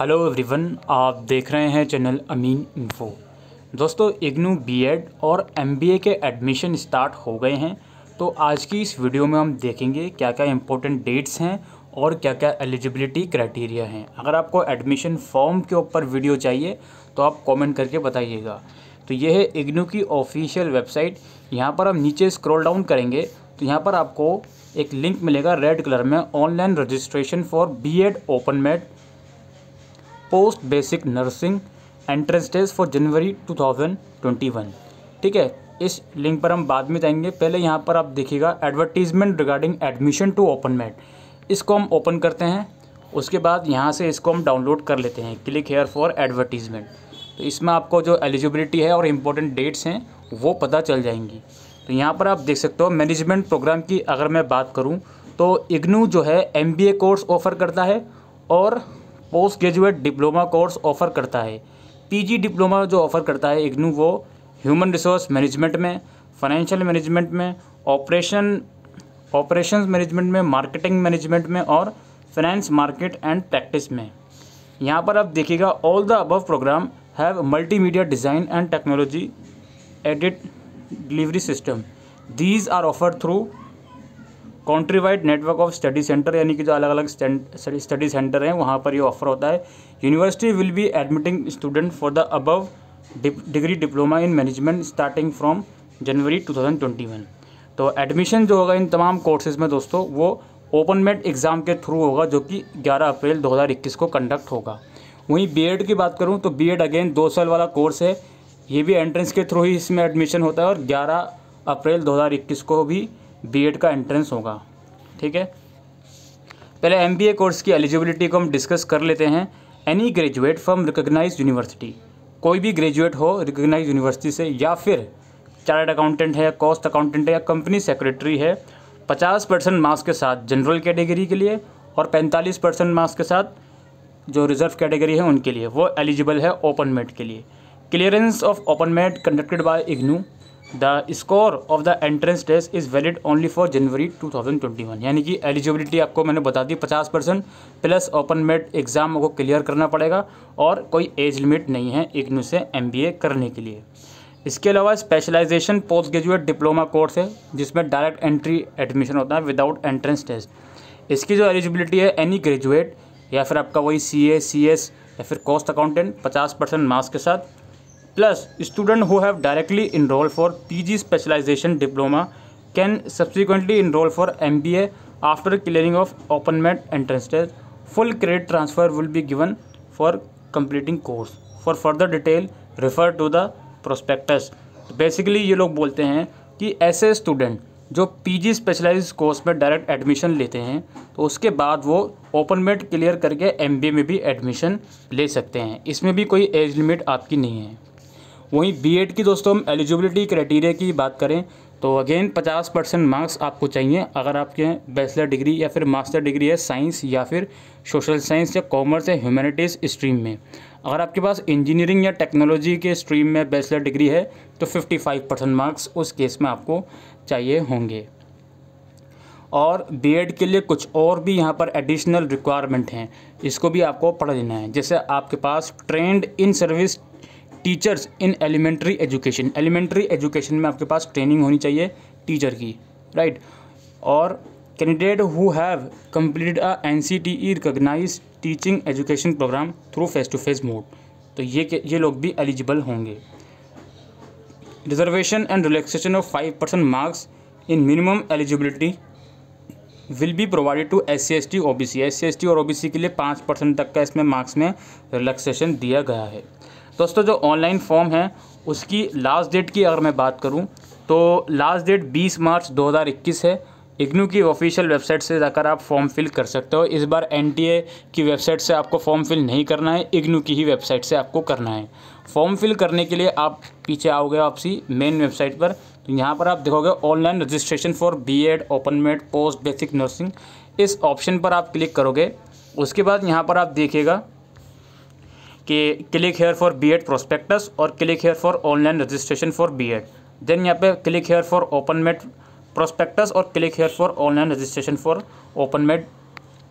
hello everyone आप देख रहे हैं चैनल अमीन इन्फो दोस्तों इग्नू बीएड और एमबीए के एडमिशन स्टार्ट हो गए हैं तो आज की इस वीडियो में हम देखेंगे क्या क्या इंपॉर्टेंट डेट्स हैं और क्या क्या एलिजिबिलिटी क्राइटेरिया हैं अगर आपको एडमिशन फॉर्म के ऊपर वीडियो चाहिए तो आप कॉमेंट करके बताइएगा तो ये है इग्नू की ऑफिशियल वेबसाइट यहाँ पर हम नीचे स्क्रोल डाउन करेंगे तो यहाँ पर आपको एक लिंक मिलेगा रेड कलर में online registration for B open mat post basic nursing entrance test for January 2021 ठीक है इस लिंक पर हम बाद में जाएंगे पहले यहाँ पर आप देखिएगा advertisement regarding admission to open mat इसको हम ओपन करते हैं उसके बाद यहाँ से इसको हम डाउनलोड कर लेते हैं क्लिक हेयर फॉर एडवर्टीजमेंट तो इसमें आपको जो एलिजिबिलिटी है और इम्पोर्टेंट डेट्स हैं वो पता चल जाएंगी तो यहाँ पर आप देख सकते हो मैनेजमेंट प्रोग्राम की अगर मैं बात करूँ तो इग्नू जो है एम कोर्स ऑफ़र करता है और post graduate diploma course offer करता है पीजी डिप्लोमा जो ऑफ़र करता है इग्नू वो ह्यूमन रिसोर्स मैनेजमेंट में फाइनेंशियल मैनेजमेंट में ऑपरेशन ऑपरेशंस मैनेजमेंट में मार्केटिंग मैनेजमेंट में और फाइनेंस मार्केट एंड प्रैक्टिस में यहाँ पर आप देखिएगा all the above programme have multimedia design and technology edit delivery system these are offer through country wide network of study centre यानी कि जो अलग अलग स्टडी सेंटर हैं वहाँ पर ये ऑफर होता है university will be admitting student for the above degree diploma in management starting from January 2021 तो एडमिशन जो होगा इन तमाम कोर्सेज में दोस्तों वो ओपन मेट एग्ज़ाम के थ्रू होगा जो कि 11 अप्रैल 2021 को कंडक्ट होगा वहीं बीएड की बात करूं तो बीएड अगेन दो साल वाला कोर्स है ये भी एंट्रेंस के थ्रू ही इसमें एडमिशन होता है और 11 अप्रैल 2021 को भी बीएड का एंट्रेंस होगा ठीक है पहले एमबीए कोर्स की एलिजिबिलिटी को हम डिस्कस कर लेते हैं any graduate from recognise university कोई भी ग्रेजुएट हो रिकोगनाइज यूनिवर्सिटी से या फिर चार्ट अकाउंटेंट है कॉस्ट अकाउंटेंट है या कंपनी सेक्रेटरी है पचास परसेंट मार्क्स के साथ जनरल कैटेगरी के लिए और पैंतालीस परसेंट मार्क्स के साथ जो रिजर्व कैटेगरी है उनके लिए वो एलिजिबल है ओपन मेट के लिए clearance of open mat conducted by IGNOU the score of the entrance test is valid only for January 2021 यानी कि एलिजिबिलिटी आपको मैंने बता दी 50 percent plus open mat exam को क्लियर करना पड़ेगा और कोई एज लिमिट नहीं है इग्नू से एम करने के लिए इसके अलावा specialisation post graduate diploma course है जिसमें डायरेक्ट एंट्री एडमिशन होता है विदाउट एंट्रेंस टेस्ट इसकी जो एलिजिबिलिटी है एनी ग्रेजुएट या फिर आपका वही सी ए सी एस या फिर कॉस्ट अकाउंटेंट पचास परसेंट मार्क्स के साथ plus student who have directly enrol for P G specialisation diploma can subsequently enrol for M B A after clearing of open open mat entrance test full credit transfer will be given for completing course for further detail refer to the prospectus basically ये लोग बोलते हैं कि ऐसे student जो P G specialise course में direct admission लेते हैं तो उसके बाद वो ओपन मेट क्लियर करके एम बी ए में भी एडमिशन ले सकते हैं इसमें भी कोई एज लिमिट आपकी नहीं है वहीं बीएड की दोस्तों हम एलिजिबिलिटी क्राइटेरिया की बात करें तो अगेन 50 परसेंट मार्क्स आपको चाहिए अगर आपके बैचलर डिग्री या फिर मास्टर डिग्री है साइंस या फिर सोशल साइंस या कॉमर्स या ह्यूमैनिटीज़ स्ट्रीम में अगर आपके पास इंजीनियरिंग या टेक्नोलॉजी के स्ट्रीम में बैचलर डिग्री है तो 55 परसेंट मार्क्स उस केस में आपको चाहिए होंगे और बी के लिए कुछ और भी यहाँ पर एडिशनल रिक्वायरमेंट हैं इसको भी आपको पढ़ लेना है जैसे आपके पास trained in service teachers in elementary education elementary education में आपके पास ट्रेनिंग होनी चाहिए टीचर की राइट और candidate who have complete a N C T E recognise teaching education programme through face to face mode तो ये ये लोग भी एलिजिबल होंगे reservation and relaxation of five percent marks in minimum eligibility will be provided to S C S T O B C S C S T और O B सी के लिए पाँच परसेंट तक का इसमें मार्क्स में रिलैक्सेशन दिया गया है दोस्तों जो ऑनलाइन फॉर्म है उसकी लास्ट डेट की अगर मैं बात करूँ तो लास्ट डेट बीस मार्च 2021 है इग्नू की ऑफिशियल वेबसाइट से जाकर आप फॉर्म फिल कर सकते हो इस बार एन की वेबसाइट से आपको फॉर्म फिल नहीं करना है इग्नू की ही वेबसाइट से आपको करना है फॉर्म फिल करने के लिए आप पीछे आओगे आपसी मेन वेबसाइट पर तो यहाँ पर आप देखोगे online registration for B Ed open mat post basic nursing इस ऑप्शन पर आप क्लिक करोगे उसके बाद यहाँ पर आप देखिएगा कि click here for B Ed prospectus और click here for online registration for B Ed then यहाँ पे click here for open mat prospectus और click here for online registration for open mat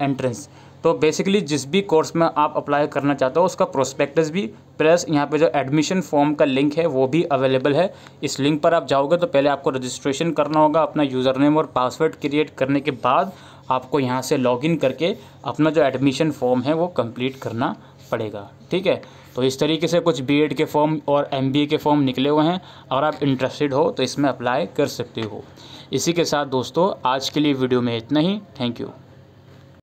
entrance तो बेसिकली जिस भी course में आप apply करना चाहते हो उसका प्रोस्पेक्टस भी प्लस यहाँ पे जो एडमिशन फॉर्म का लिंक है वो भी अवेलेबल है इस लिंक पर आप जाओगे तो पहले आपको रजिस्ट्रेशन करना होगा अपना यूज़र नेम और पासवर्ड क्रिएट करने के बाद आपको यहाँ से लॉगिन करके अपना जो एडमिशन फॉर्म है वो कंप्लीट करना पड़ेगा ठीक है तो इस तरीके से कुछ बीएड के फॉर्म और एमबीए के फॉर्म निकले हुए हैं अगर आप इंटरेस्टेड हो तो इसमें अप्लाई कर सकते हो इसी के साथ दोस्तों आज के लिए वीडियो में इतना ही थैंक यू